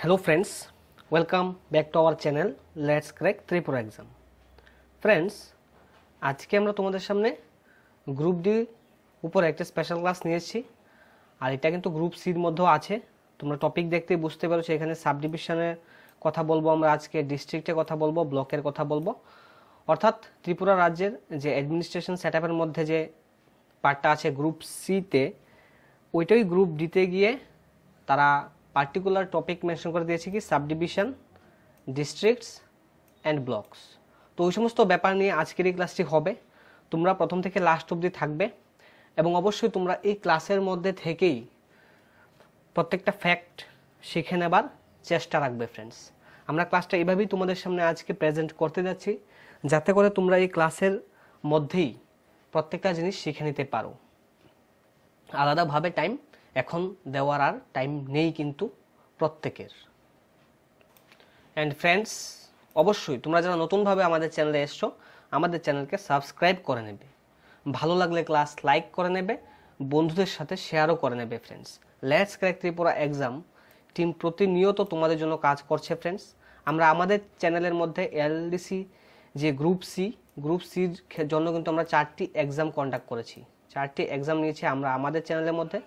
Hello friends, welcome back to our channel Let's Crack Tripura Exam. Friends, আজকে আমরা তোমাদের সামনে গ্রুপ ডি উপর একটা স্পেশাল ক্লাস নিয়েছি আর এটা কিন্তু গ্রুপ সির মধ্যেও আছে তোমরা টপিক দেখতে বুঝতে পারছো এখানে সাব ডিভিশনের কথা বলবো আমরা আজকে ডিস্ট্রিক্টে কথা বলবো ব্লকের কথা বলবো অর্থাৎ ত্রিপুরা রাজ্যের যে অ্যাডমিনিস্ট্রেশন সেট মধ্যে যে পার্টটা আছে গ্রুপ সিতে ওইটাই গ্রুপ ডিতে গিয়ে তারা পার্টিকুলার টপিক মেনশন করে দিয়েছে কি সাবডিভিশন ডিস্ট্রিক্টস অ্যান্ড ব্লকস তো ওই সমস্ত ব্যাপার নিয়ে আজকের এই ক্লাসটি হবে তোমরা প্রথম থেকে লাস্ট অবধি থাকবে এবং অবশ্যই তোমরা এই ক্লাসের মধ্যে থেকেই প্রত্যেকটা ফ্যাক্ট শিখে নেবার চেষ্টা রাখবে ফ্রেন্ডস আমরা ক্লাসটা এভাবেই তোমাদের সামনে আজকে প্রেজেন্ট করতে যাচ্ছি যাতে করে তোমরা এই ক্লাসের মধ্যেই প্রত্যেকটা জিনিস শিখে নিতে পারো আলাদাভাবে টাইম এখন দেওয়ার আর টাইম নেই কিন্তু প্রত্যেকের অ্যান্ড ফ্রেন্ডস অবশ্যই তোমরা যারা নতুনভাবে আমাদের চ্যানেলে এসছো আমাদের চ্যানেলকে সাবস্ক্রাইব করে নেবে ভালো লাগলে ক্লাস লাইক করে নেবে বন্ধুদের সাথে শেয়ারও করে নেবে friends let's crack Tripura exam team প্রতিনিয়ত তোমাদের জন্য কাজ করছে ফ্রেন্ডস আমরা আমাদের চ্যানেলের মধ্যে এলডিসি যে গ্রুপ সি গ্রুপ সির জন্য কিন্তু আমরা চারটি এক্সাম কন্ডাক্ট করেছি চারটি এক্সাম নিয়েছি আমরা আমাদের চ্যানেলের মধ্যে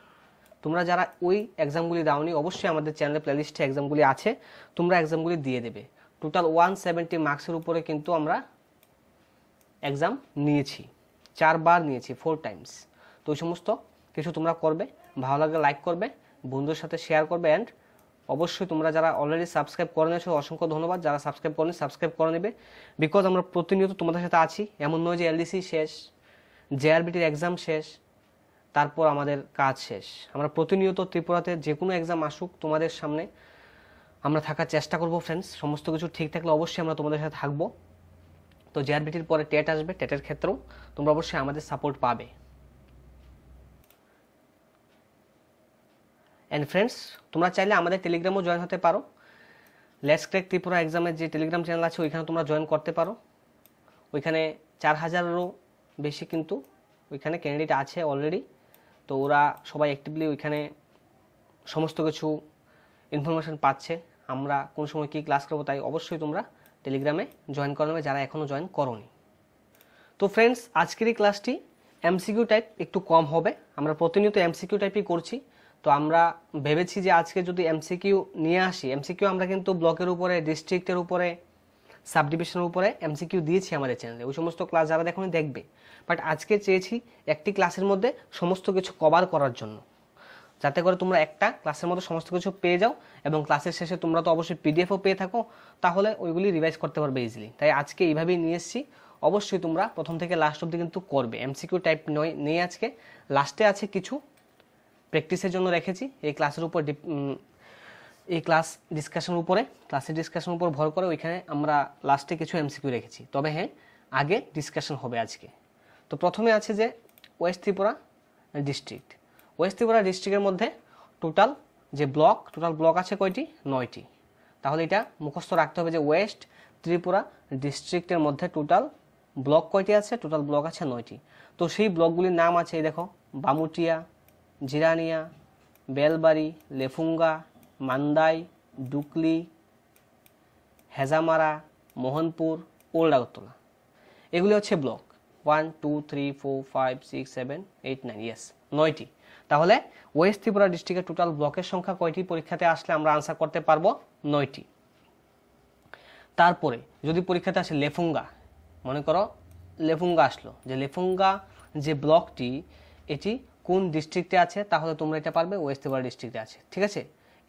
তোমরা যারা ওই এক্সামগুলি দাওনি অবশ্যই আমাদের চ্যানেলে প্লেলিস্টে এক্সামগুলি আছে তোমরা এক্সামগুলি দিয়ে দেবে টোটাল ওয়ান সেভেন্টি মার্কসের উপরে কিন্তু আমরা এক্সাম নিয়েছি চারবার নিয়েছি ফোর টাইমস তো ওই সমস্ত কিছু তোমরা করবে ভালো লাগলে লাইক করবে বন্ধুদের সাথে শেয়ার করবে অ্যান্ড অবশ্যই তোমরা যারা অলরেডি সাবস্ক্রাইব করে নিয়েছো অসংখ্য ধন্যবাদ যারা সাবস্ক্রাইব করেনি সাবস্ক্রাইব করে নেবে বিকজ আমরা প্রতিনিয়ত তোমাদের সাথে আছি এমন নয় যে এলডিসি শেষ জেআরবিটির এক্সাম শেষ তারপর আমাদের কাজ শেষ আমরা প্রতিনিয়ত ত্রিপুরাতে যে কোনো এক্সাম আসুক তোমাদের সামনে আমরা থাকার চেষ্টা করব ফ্রেন্ডস সমস্ত কিছু ঠিক থাকলে অবশ্যই আমরা তোমাদের সাথে থাকবো তো জেআরবিটির পরে টেট আসবে টেটের ক্ষেত্রেও তোমরা অবশ্যই আমাদের সাপোর্ট পাবে অ্যান্ড ফ্রেন্ডস তোমরা চাইলে আমাদের টেলিগ্রামও জয়েন হতে পারো লেটস ক্রেক ত্রিপুরা এক্সামের যে টেলিগ্রাম চ্যানেল আছে ওইখানে তোমরা জয়েন করতে পারো ওইখানে চার হাজারেরও বেশি কিন্তু ওইখানে ক্যান্ডিডেট আছে অলরেডি তো ওরা সবাই অ্যাক্টিভলি ওইখানে সমস্ত কিছু ইনফরমেশান পাচ্ছে আমরা কোন সময় কী ক্লাস করবো তাই অবশ্যই তোমরা টেলিগ্রামে জয়েন করে নেবে যারা এখনও জয়েন করনি তো ফ্রেন্ডস আজকের এই ক্লাসটি এমসিকিউ টাইপ একটু কম হবে আমরা প্রতিনিয়ত এমসিকিউ টাইপই করছি তো আমরা ভেবেছি যে আজকে যদি এমসিকিউ নিয়ে আসি এমসিকিউ আমরা কিন্তু ব্লকের উপরে ডিস্ট্রিক্টের উপরে সাব ডিভিশনের উপরে এমসিকিউ দিয়েছি আমাদের চ্যানেলে ওই সমস্ত ক্লাস যারা দেখুন দেখবে বাট আজকে চেয়েছি একটি ক্লাসের মধ্যে সমস্ত কিছু কভার করার জন্য যাতে করে তোমরা একটা ক্লাসের মধ্যে সমস্ত কিছু পেয়ে যাও এবং ক্লাসের শেষে তোমরা তো অবশ্যই পিডিএফও পেয়ে থাকো তাহলে ওইগুলি রিভাইজ করতে পারবে ইজিলি তাই আজকে এইভাবেই নিয়ে এসেছি অবশ্যই তোমরা প্রথম থেকে লাস্ট অব্দি কিন্তু করবে এমসিকিউ টাইপ নয় নেই আজকে লাস্টে আছে কিছু প্র্যাকটিসের জন্য রেখেছি এই ক্লাসের উপর এই ক্লাস ডিসকাশনের উপরে ক্লাসের ডিসকাশনের উপর ভর করে ওইখানে আমরা লাস্টে কিছু এমসিকিউ রেখেছি তবে হ্যাঁ আগে ডিসকাশন হবে আজকে তো প্রথমে আছে যে west Tripura district west Tripura ডিস্ট্রিক্টের মধ্যে টোটাল যে ব্লক টোটাল ব্লক আছে কয়টি নয়টি তাহলে এটা মুখস্থ রাখতে হবে যে ওয়েস্ট ত্রিপুরা ডিস্ট্রিক্টের মধ্যে টোটাল ব্লক কয়টি আছে টোটাল ব্লক আছে নয়টি তো সেই ব্লকগুলির নাম আছে দেখো বামুটিয়া জিরানিয়া বেলবাড়ি লেফুঙ্গা মান্দাই ডুকলি হেজামারা মোহনপুর ওল্ডাগতলা এগুলি হচ্ছে block one two three four five six seven eight nine yes নয়টি তাহলে ওয়েস্ট ত্রিপুরা ডিস্ট্রিক্টের টোটাল ব্লকের সংখ্যা কয়টি পরীক্ষাতে আসলে আমরা আনসার করতে পারবো নয়টি তারপরে যদি পরীক্ষাতে আসে লেফুঙ্গা মনে করো লেফুঙ্গা আসলো যে লেফুঙ্গা যে ব্লকটি এটি কোন ডিস্ট্রিক্টে আছে তাহলে তোমরা এটা পারবে ওয়েস্ট ত্রিপুরা ডিস্ট্রিক্টে আছে ঠিক আছে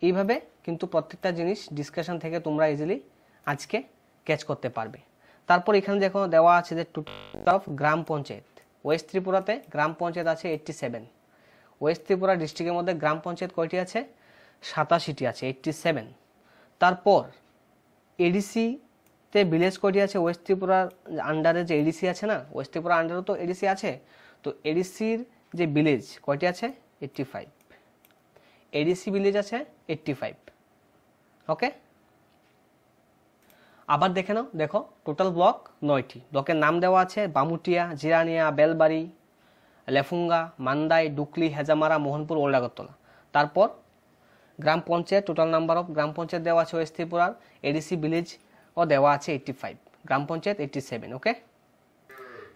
এইভাবে কিন্তু প্রত্যেকটা জিনিস ডিসকাশন থেকে তোমরা ইজিলি আজকে ক্যাচ করতে পারবে তারপর এখানে দেখো দেওয়া আছে যে total of gram panchayat west ত্রিপুরাতে গ্রাম পঞ্চায়েত আছে এইট্টি সেভেন ওয়েস্ট ত্রিপুরা ডিস্ট্রিক্টের মধ্যে গ্রাম পঞ্চায়েত কয়টি আছে সাতাশিটি আছে এইট্টি সেভেন তারপর এডিসিতে ভিলেজ কয়টি আছে ওয়েস্ট ত্রিপুরার আন্ডারে যে এডিসি আছে না ওয়েস্ট ত্রিপুরার আন্ডারও তো এডিসি আছে তো এডিসির যে ভিলেজ কয়টি আছে এইট্টি ফাইভ এডিসি ভিলেজ আছে এইটটি ফাইভ ওকে আবার দেখে নাও দেখো টোটাল ব্লক নয়টি ব্লকের নাম দেওয়া আছে বামুটিয়া জিরানিয়া বেলবাড়ি লেফুঙ্গা মান্দাই ডুকলি হেজামারা মোহনপুর ওল্ডাগরতলা তারপর gram panchayat total number of gram panchayat দেওয়া আছে ওয়েস্ট ত্রিপুরার এডিসি ও দেওয়া আছে eighty five gram panchayat eighty seven okay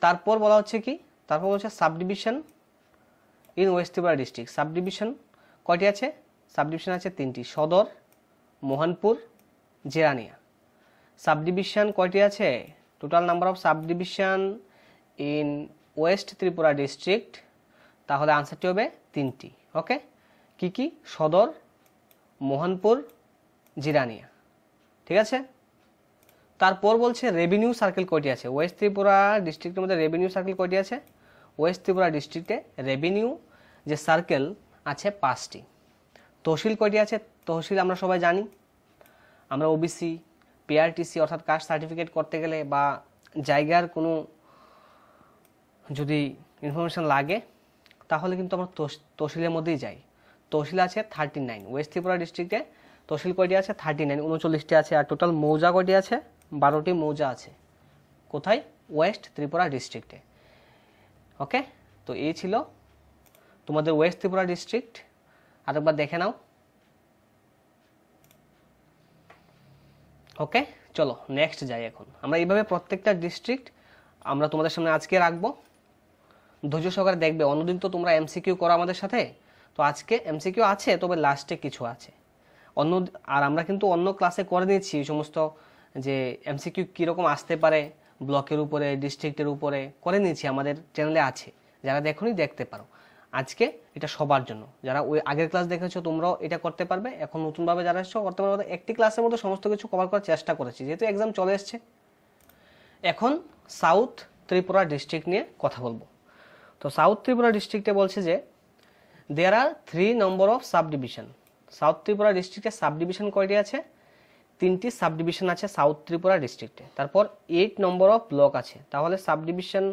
তারপর বলা হচ্ছে কি তারপর বলছে subdivision in west Tripura district subdivision কয়টি আছে সাবডিভিশন আছে তিনটি সদর মোহনপুর জেরানিয়া সাবডিভিশন কয়টি আছে total number of subdivision in west Tripura district তাহলে আনসারটি হবে তিনটি ওকে কি কি সদর মোহনপুর জিরানিয়া ঠিক আছে তারপর বলছে রেভিনিউ সার্কেল কয়টি আছে ওয়েস্ট ত্রিপুরা ডিস্ট্রিক্টের মধ্যে রেভিনিউ সার্কেল কয়টি আছে ওয়েস্ট ত্রিপুরা ডিস্ট্রিক্টে রেভিনিউ যে সার্কেল আছে পাঁচটি তহসিল কয়টি আছে তহসিল আমরা সবাই জানি আমরা ওবিসি পিআরটিসি অর্থাৎ কাস্ট সার্টিফিকেট করতে গেলে বা জায়গার কোনো যদি ইনফরমেশান লাগে তাহলে কিন্তু আমরা তহসিলের মধ্যেই যাই তহসিল আছে থার্টি নাইন ওয়েস্ট ত্রিপুরা ডিস্ট্রিক্টে তহসিল কয়টি আছে থার্টি নাইন উনচল্লিশটি আছে আর টোটাল মৌজা কয়টি আছে বারোটি মৌজা আছে কোথায় ওয়েস্ট ত্রিপুরা ডিস্ট্রিক্টে ওকে তো এই ছিল তোমাদের ওয়েস্ট ত্রিপুরা ডিস্ট্রিক্ট আর একবার দেখে নাও ওকে চলো নেক্সট যাই এখন আমরা এইভাবে প্রত্যেকটা ডিস্ট্রিক্ট আমরা তোমাদের সামনে আজকে রাখবো ধৈর্য সহকারে দেখবে অন্যদিন তো তোমরা এমসিকিউ করো আমাদের সাথে তো আজকে এমসিকিউ আছে তবে লাস্টে কিছু আছে অন্য আর আমরা কিন্তু অন্য ক্লাসে করে দিয়েছি সমস্ত যে এমসিকিউ কীরকম আসতে পারে ব্লকের উপরে ডিস্ট্রিক্টের উপরে করে নিয়েছি আমাদের চ্যানেলে আছে যারা দেখুনই দেখতে পারো আজকে এটা সবার জন্য যারা ওই আগের ক্লাস দেখেছো তোমরাও এটা করতে পারবে এখন নতুনভাবে যারা এসছো করতে পারবে একটি ক্লাসের মধ্যে সমস্ত কিছু কভার করার চেষ্টা করেছি যেহেতু এক্সাম চলে এসছে এখন সাউথ ত্রিপুরা ডিস্ট্রিক্ট নিয়ে কথা বলবো তো সাউথ ত্রিপুরা ডিস্ট্রিক্টে বলছে যে there are three number of subdivision south Tripura ডিস্ট্রিক্টে সাব ডিভিশন কয়টি আছে তিনটি সাব ডিভিশন আছে সাউথ ত্রিপুরা ডিস্ট্রিক্টে তারপর এইট নম্বর অফ ব্লক আছে তাহলে সাব ডিভিশন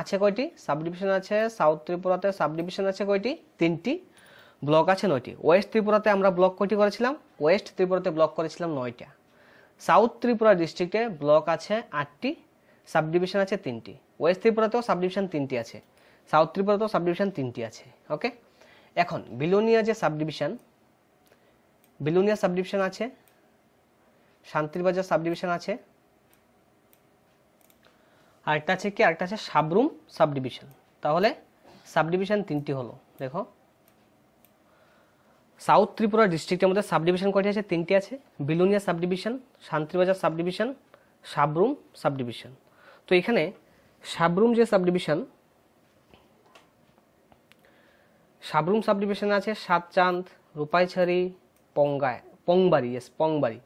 আছে কয়টি সাব ডিভিশন আছে সাউথ ত্রিপুরাতে সাব ডিভিশন আছে কয়টি তিনটি ব্লক আছে নয়টি ওয়েস্ট ত্রিপুরাতে আমরা ব্লক কয়টি করেছিলাম ওয়েস্ট ত্রিপুরাতে ব্লক করেছিলাম নয়টা সাউথ ত্রিপুরা ডিস্ট্রিক্টে ব্লক আছে আটটি সাব ডিভিশন আছে তিনটি ওয়েস্ট ত্রিপুরাতেও সাব ডিভিশন তিনটি আছে সাউথ ত্রিপুরাতেও সাব ডিভিশন তিনটি আছে ওকে এখন বিলোনিয়া যে subdivision Belonia subdivision আছে শান্তিরবাজার সাব ডিভিশন আছে আরেকটা আছে কি আরেকটা আছে সাবরুম সাবডিভিশন তাহলে সাবডিভিশন তিনটি হলো দেখো সাউথ ত্রিপুরা ডিস্ট্রিক্টের মধ্যে সাবডিভিশন কয়টি আছে তিনটি আছে Belonia subdivision Santirbazar subdivision Sabroom subdivision তো এখানে সাবরুম যে সাবডিভিশন সাবরুম সাবডিভিশন আছে সাতচাঁদ রূপাইছড়ি পঙ্গায় পংবাড়ি ইয়েস পংবাড়ি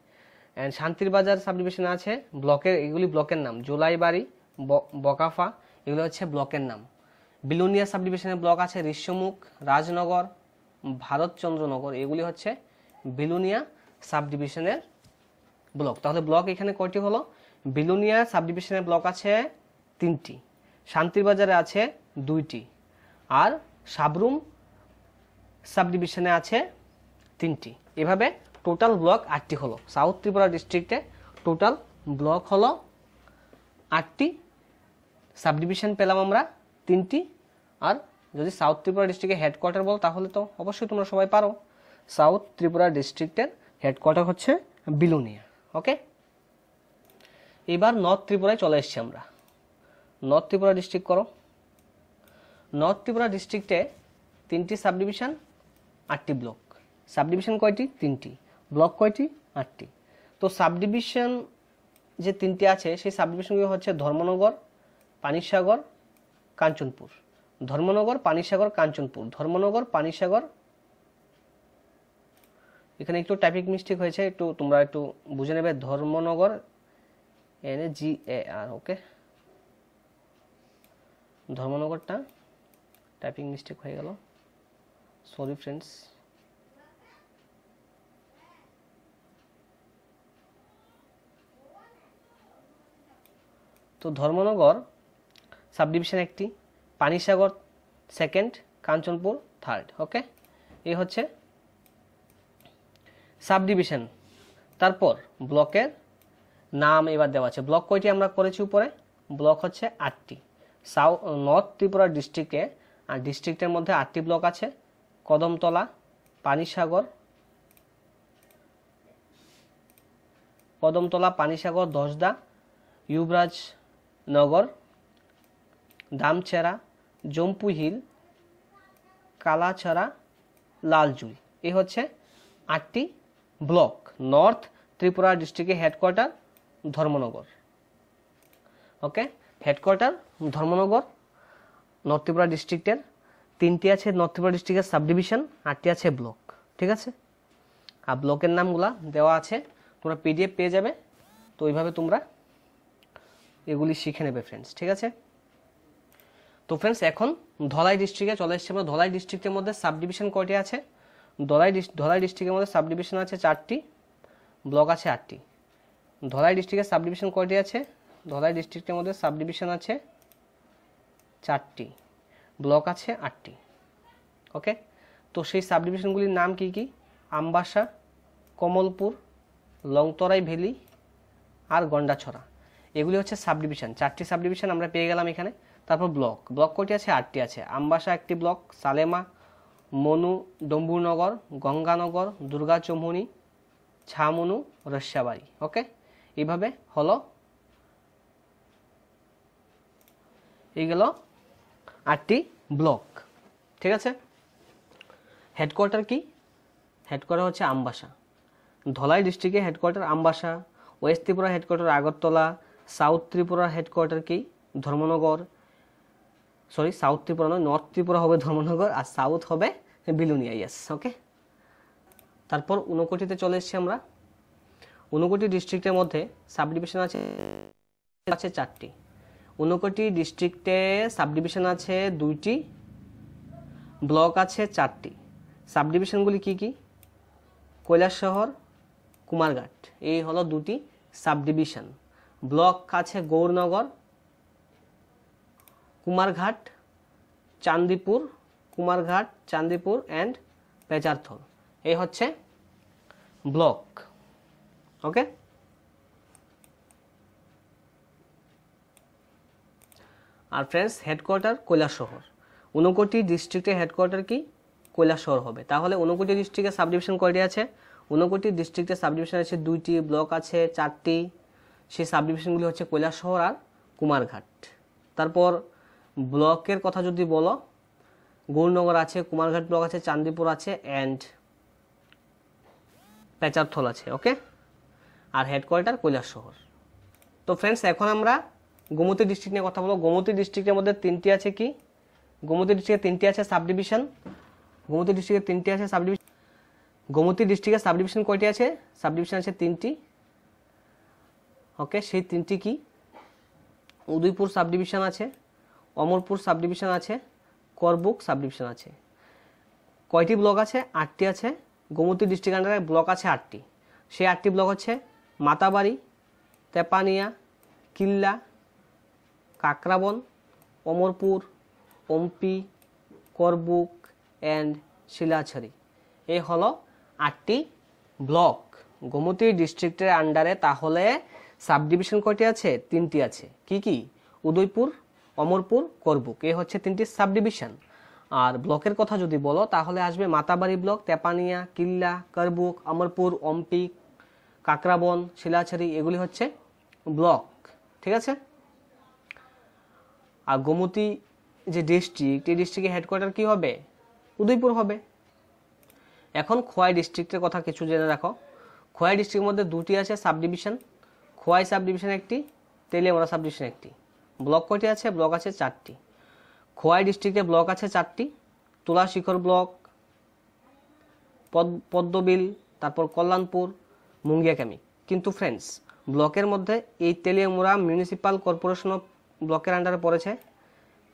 অ্যান্ড শান্তির বাজার সাবডিভিশনে আছে ব্লকের এগুলি ব্লকের নাম জোলাইবাড়ি বকাফা এগুলো হচ্ছে ব্লকের নাম বিলোনিয়া সাবডিভিশনের ব্লক আছে ঋষ্যমুখ রাজনগর ভারতচন্দ্রনগর এগুলি হচ্ছে বিলোনিয়া সাবডিভিশনের ব্লক তাহলে ব্লক এখানে কয়টি হলো বিলোনিয়া সাবডিভিশনের ব্লক আছে তিনটি শান্তিরবাজারে আছে দুইটি আর সাবরুম সাবডিভিশনে আছে তিনটি এভাবে টোটাল ব্লক আটটি হলো সাউথ ত্রিপুরা ডিস্ট্রিক্টে টোটাল ব্লক হলো আটটি সাবডিভিশন পেলাম আমরা তিনটি আর যদি সাউথ ত্রিপুরা ডিস্ট্রিক্টের হেডকোয়ার্টার বল তাহলে তো অবশ্যই তোমরা সবাই পারো সাউথ ত্রিপুরা ডিস্ট্রিক্টের হেডকোয়ার্টার হচ্ছে বিলুনিয়া ওকে এবার নর্থ ত্রিপুরায় চলে এসছি আমরা নর্থ ত্রিপুরা ডিস্ট্রিক্ট করো নর্থ ত্রিপুরা ডিস্ট্রিক্টে তিনটি সাবডিভিশন আটটি ব্লক সাবডিভিশন কয়টি তিনটি ব্লক কয়টি আটটি তো সাবডিভিশন যে তিনটি আছে সেই সাবডিভিশনগুলো হচ্ছে ধর্মনগর পানিসাগর কাঞ্চনপুর ধর্মনগর পানিসাগর কাঞ্চনপুর ধর্মনগর পানিসাগর এখানে একটু টাইপিক মিস্টেক হয়েছে একটু তোমরা একটু বুঝে নেবে Dharmanagar N A G A R okay ধর্মনগরটা টাইপিং মিস্টেক হয়ে গেল সরি ফ্রেন্ডস তো ধর্মনগর সাবডিভিশন একটি Panisagar second Kanchanpur third okay এই হচ্ছে সাব ডিভিশন তারপর ব্লকের নাম এবার দেওয়া আছে ব্লক কয়টি আমরা করেছি উপরে ব্লক হচ্ছে আটটি সাউ নর্থ ত্রিপুরা ডিস্ট্রিক্টে আর ডিস্ট্রিক্টের মধ্যে আটটি ব্লক আছে কদমতলা পানিসাগর কদমতলা পানিসাগর দশদা ইউবরাজ নগর দামছেরা জম্পু হিল কালাছড়া লালজুই এ হচ্ছে আটটি ব্লক নর্থ ত্রিপুরা ডিস্ট্রিক্টের headquarter Dharmanagar okay headquarter Dharmanagar north Tripura ডিস্ট্রিক্টের তিনটি আছে নর্থ ত্রিপুরা ডিস্ট্রিক্টের সাবডিভিশন আটটি আছে ব্লক ঠিক আছে আর ব্লকের নামগুলা দেওয়া আছে তোমরা পিডিএফ পেয়ে যাবে তো ওইভাবে তোমরা এগুলি শিখে নেবে ফ্রেন্ডস ঠিক আছে তো ফ্রেন্ডস এখন ধলাই ডিস্ট্রিক্টে চলে এসেছে আমরা ধলাই ডিস্ট্রিক্টের মধ্যে সাব ডিভিশন কয়টি আছে ধলাই ধলাই ডিস্ট্রিক্টের মধ্যে সাব ডিভিশন আছে চারটি ব্লক আছে আটটি ধলাই ডিস্ট্রিক্টের সাব ডিভিশন কয়টি আছে ধলাই ডিস্ট্রিক্টের মধ্যে সাব ডিভিশন আছে চারটি ব্লক আছে আটটি ওকে তো সেই সাব ডিভিশনগুলির নাম কি কি আমবাসা কমলপুর লংতরাই ভ্যালি আর গন্ডাছড়া এগুলি হচ্ছে সাব ডিভিশন চারটি সাব ডিভিশন আমরা পেয়ে গেলাম এখানে তারপর ব্লক ব্লক কয়টি আছে আটটি আছে আমবাসা একটি ব্লক সালেমা মনু ডম্বুরনগর গঙ্গানগর দুর্গা চমুনি ছামনু রস্যাবাড়ি ওকে এইভাবে হলো এই গেল আটটি ব্লক ঠিক আছে হেডকোয়ার্টার কি হেডকোয়ার্টার হচ্ছে আমবাসা ধলাই ডিস্ট্রিক্টে headquarter Ambassa west Tripura headquarter Agartala south Tripura headquarter কি ধর্মনগর সরি সাউথ ত্রিপুরা নয় নর্থ ত্রিপুরা হবে ধর্মনগর আর সাউথ হবে বিলুনিয়া ইয়াস ওকে তারপর উনকোটিতে চলে এসেছি আমরা উনকোটি ডিস্ট্রিক্টের মধ্যে সাব ডিভিশন আছে আছে চারটি উনকোটি ডিস্ট্রিক্টে সাব ডিভিশন আছে দুইটি ব্লক আছে চারটি সাব ডিভিশনগুলি কী কী কৈলাস শহর কুমারঘাট এই হলো দুটি সাব ডিভিশন ব্লক আছে গৌরনগর কুমারঘাট চান্দিপুর কুমারঘাট চান্দিপুর অ্যান্ড পেজারথল এই হচ্ছে ব্লক ওকে আর ফ্রেন্ডস হেডকোয়ার্টার শহর ঊনকোটি ডিস্ট্রিক্টের হেডকোয়ার্টার কি শহর হবে তাহলে ঊনকোটি ডিস্ট্রিক্টের সাবডিভিশন কয়টি আছে ঊনকোটি ডিস্ট্রিক্টের সাবডিভিশন আছে দুইটি ব্লক আছে চারটি সেই সাবডিভিশনগুলি হচ্ছে শহর আর কুমারঘাট তারপর ব্লকের কথা যদি বলো গৌরনগর আছে কুমারঘাট ব্লক আছে চান্দিপুর আছে অ্যান্ড পেচারথল আছে ওকে আর হেডকোয়ার্টার কৈলাস শহর তো ফ্রেন্ডস এখন আমরা গোমতী ডিস্ট্রিক্ট নিয়ে কথা বলবো গোমতী ডিস্ট্রিক্টের মধ্যে তিনটি আছে কি গোমতী ডিস্ট্রিক্টে তিনটি আছে সাব ডিভিশন গোমতী ডিস্ট্রিক্টে তিনটি আছে সাব ডিভিশন গোমতী ডিস্ট্রিক্টে সাব ডিভিশন কয়টি আছে সাব ডিভিশন আছে তিনটি ওকে সেই তিনটি কি উদয়পুর সাব ডিভিশন আছে অমরপুর সাবডিভিশন আছে করবুক সাবডিভিশন আছে কয়টি ব্লক আছে আটটি আছে গোমতী ডিস্ট্রিক্ট আন্ডারে ব্লক আছে আটটি সেই আটটি ব্লক হচ্ছে মাতাবাড়ি তেপানিয়া কিল্লা কাকরাবন অমরপুর অম্পি করবুক অ্যান্ড শিলাছড়ি এই হলো আটটি ব্লক গোমতী ডিস্ট্রিক্টের আন্ডারে তাহলে সাবডিভিশন কয়টি আছে তিনটি আছে কি কি উদয়পুর অমরপুর করবুক এ হচ্ছে তিনটি সাবডিভিশন আর ব্লকের কথা যদি বলো তাহলে আসবে মাতাবাড়ি ব্লক তেপানিয়া কিল্লা করবুক অমরপুর অম্পি কাকরাবন শিলাছড়ি এগুলি হচ্ছে ব্লক ঠিক আছে আর গোমতি যে ডিস্ট্রিক্ট এই ডিস্ট্রিক্টের হেডকোয়ার্টার কী হবে উদয়পুর হবে এখন খোয়াই ডিস্ট্রিক্টের কথা কিছু জেনে রাখো খোয়াই ডিস্ট্রিক্টের মধ্যে দুটি আছে সাবডিভিশন খোয়াই সাবডিভিশন একটি তেলিয়ামরা সাবডিভিশন একটি ব্লক কয়টি আছে ব্লক আছে চারটি খোয়াই ডিস্ট্রিক্টে ব্লক আছে চারটি তুলা শিখর ব্লক পদ্মবিল তারপর কল্যাণপুর মুঙ্গিয়াকামি কিন্তু ফ্রেন্ডস ব্লকের মধ্যে এই তেলিয়ামুরা মিউনিসিপাল কর্পোরেশনও ব্লকের আন্ডারে পড়েছে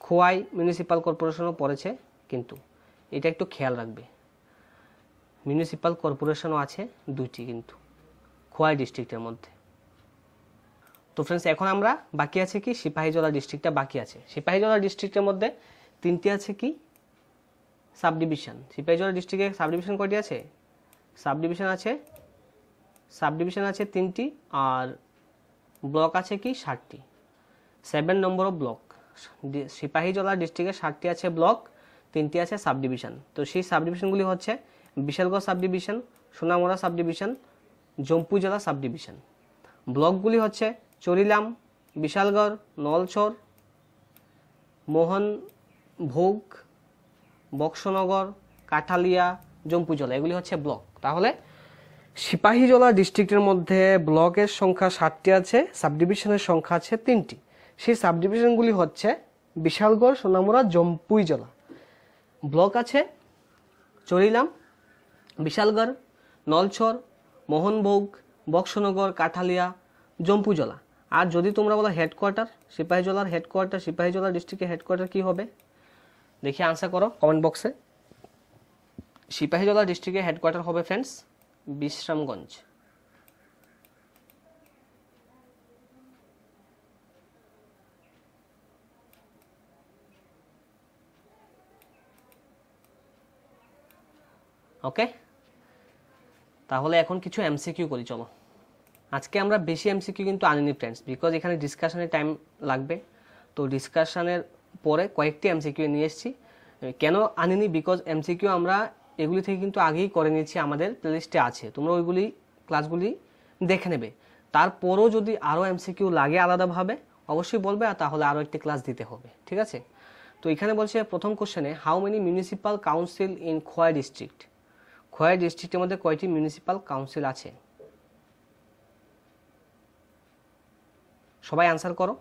খোয়াই মিউনিসিপাল কর্পোরেশনও পড়েছে কিন্তু এটা একটু খেয়াল রাখবে মিউনিসিপাল কর্পোরেশনও আছে দুইটি কিন্তু খোয়াই ডিস্ট্রিক্টের মধ্যে তো ফ্রেন্ডস এখন আমরা বাকি আছে কি সিপাহীজলা ডিস্ট্রিক্টটা বাকি আছে সিপাহীজলা ডিস্ট্রিক্টের মধ্যে তিনটি আছে কি সাব ডিভিশন সিপাহীজলা ডিস্ট্রিক্টে সাব ডিভিশন কয়টি আছে সাব ডিভিশন আছে সাব ডিভিশন আছে তিনটি আর ব্লক আছে কি ষাটটি seven number of block Sepahijala ডিস্ট্রিক্টে ষাটটি আছে ব্লক তিনটি আছে সাব ডিভিশন তো সেই সাব ডিভিশনগুলি হচ্ছে Bishalgarh subdivision Sonamura subdivision Jampuijala sub division ব্লকগুলি হচ্ছে চলিলাম বিশালগড় নলছর ভোগ বক্সনগর কাঠালিয়া জম্পুজলা এগুলি হচ্ছে ব্লক তাহলে সিপাহীজলা ডিস্ট্রিক্টের মধ্যে ব্লকের সংখ্যা সাতটি আছে সাবডিভিশনের সংখ্যা আছে তিনটি সেই সাবডিভিশনগুলি হচ্ছে বিশালগড় সোনামুরা জম্পুইজলা ব্লক আছে চলিলাম বিশালগড় নলছর মোহনভোগ বক্সনগর কাঠালিয়া জম্পুজলা আর যদি তোমরা বলো হেডকোয়ার্টার জলার হেডকোয়ার্টার জলার ডিস্ট্রিক্টের হেডকোয়ার্টার কী হবে দেখি আনসার করো কমেন্ট বক্সে জলার ডিস্ট্রিক্টের হেডকোয়ার্টার হবে ফ্রেন্ডস বিশ্রামগঞ্জ ওকে তাহলে এখন কিছু এমসিকিউ করি চলো আজকে আমরা বেশি এমসিকিউ কিন্তু আনিনি ফ্রেন্ডস বিকজ এখানে ডিসকাশনের টাইম লাগবে তো ডিসকাশনের পরে কয়েকটি এমসিকিউ নিয়ে এসেছি কেন আনিনি বিকজ এমসিকিউ আমরা এগুলি থেকে কিন্তু আগেই করে নিয়েছি আমাদের প্লেলিস্টে আছে তোমরা ওইগুলি ক্লাসগুলি দেখে নেবে তারপরও যদি আরও এমসিকিউ লাগে আলাদাভাবে অবশ্যই বলবে আর তাহলে আরও একটি ক্লাস দিতে হবে ঠিক আছে তো এখানে বলছে প্রথম কোশ্চেনে how many municipal council in Khowai district Khowai ডিস্ট্রিক্টের মধ্যে কয়টি মিউনিসিপাল কাউন্সিল আছে সবাই আনসার করো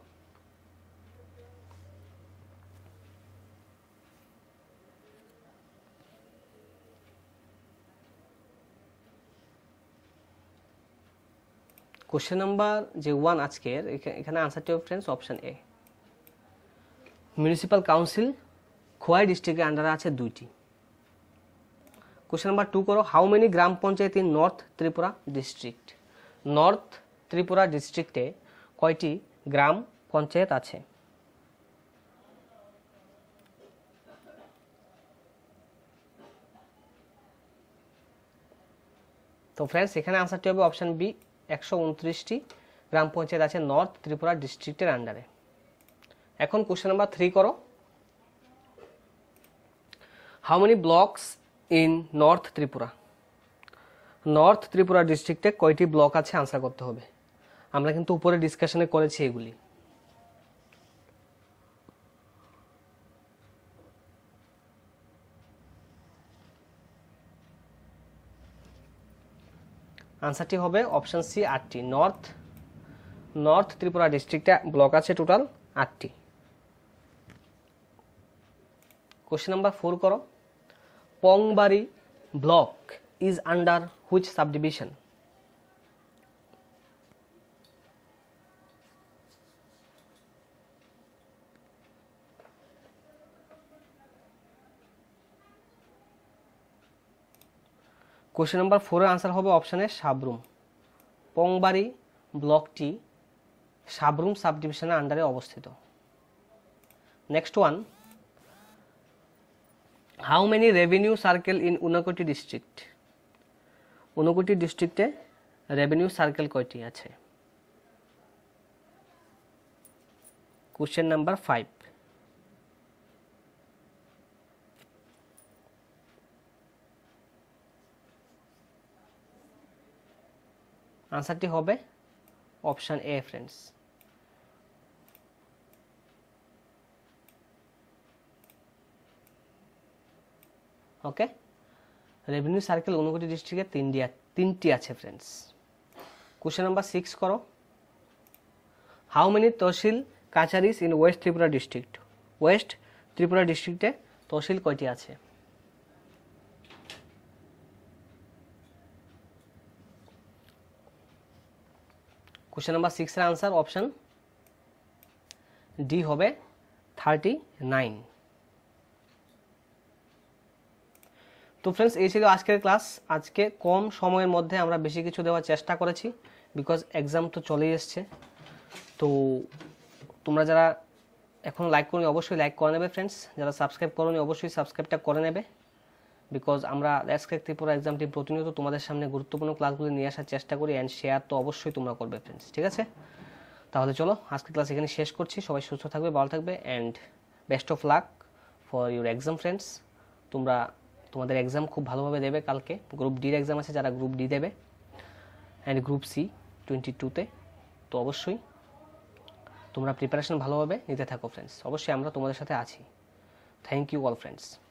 কোশ্চেন নাম্বার যে ওয়ান আজকের এখানে আনসারটি হবে friends option A municipal council Khowai ডিস্ট্রিক্টের আন্ডারে আছে দুইটি কোশ্চেন নাম্বার টু করো how many gram panchayat in north Tripura district north Tripura ডিস্ট্রিক্টে কয়টি গ্রাম পঞ্চায়েত আছে তো ফ্রেন্ডস এখানে আনসারটি হবে অপশান বি একশো উনত্রিশটি গ্রাম পঞ্চায়েত আছে নর্থ ত্রিপুরা ডিস্ট্রিক্টের আন্ডারে এখন কোশ্চেন নাম্বার থ্রি করো how many blocks in north Tripura north Tripura ডিস্ট্রিক্টে কয়টি ব্লক আছে আনসার করতে হবে আমরা কিন্তু উপরে ডিসকাশনে করেছি এগুলি আনসারটি হবে অপশান সি আটটি নর্থ নর্থ ত্রিপুরা ডিস্ট্রিক্টে ব্লক আছে টোটাল আটটি কোশ্চেন নাম্বার ফোর করো Pangbari block is under which subdivision question number ফোরের আনসার হবে অপশানে সাবরুম পংবাড়ি ব্লকটি সাবরুম সাব ডিভিশনের আন্ডারে অবস্থিত next one how many revenue circle in Unakoti district Unakoti ডিস্ট্রিক্টে রেভিনিউ সার্কেল কয়টি আছে কোয়েশ্চেন নাম্বার ফাইভ আনসারটি হবে option A friends okay revenue circle Unakoti ডিস্ট্রিক্টে তিনটি তিনটি আছে ফ্রেন্ডস কোশ্চেন নাম্বার সিক্স করো how many tehsil kacharis in west Tripura district west Tripura ডিস্ট্রিক্টে তহসিল কয়টি আছে কোশ্চেন নাম্বার সিক্সের আনসার অপশান ডি হবে থার্টি নাইন তো ফ্রেন্ডস এই ছিল আজকের ক্লাস আজকে কম সময়ের মধ্যে আমরা বেশি কিছু দেওয়ার চেষ্টা করেছি বিকজ এক্সাম তো চলেই এসছে তো তোমরা যারা এখন লাইক করনি অবশ্যই লাইক করে নেবে ফ্রেন্ডস যারা সাবস্ক্রাইব করনি অবশ্যই সাবস্ক্রাইবটা করে নেবে বিকজ আমরা অ্যাসকেক পুরো এক্সামটি প্রতিনিয়ত তোমাদের সামনে গুরুত্বপূর্ণ ক্লাসগুলি নিয়ে আসার চেষ্টা করি অ্যান্ড শেয়ার তো অবশ্যই তোমরা করবে ফ্রেন্ডস ঠিক আছে তাহলে চলো আজকে ক্লাস এখানে শেষ করছি সবাই সুস্থ থাকবে ভালো থাকবে and best of luck for your exam friends তোমরা তোমাদের এক্সাম খুব ভালোভাবে দেবে কালকে গ্রুপ ডির এক্সাম আছে যারা গ্রুপ ডি দেবে অ্যান্ড গ্রুপ সি টোয়েন্টি টুতে তো অবশ্যই তোমরা প্রিপারেশন ভালোভাবে নিতে থাকো ফ্রেন্ডস অবশ্যই আমরা তোমাদের সাথে আছি থ্যাংক ইউ অল ফ্রেন্ডস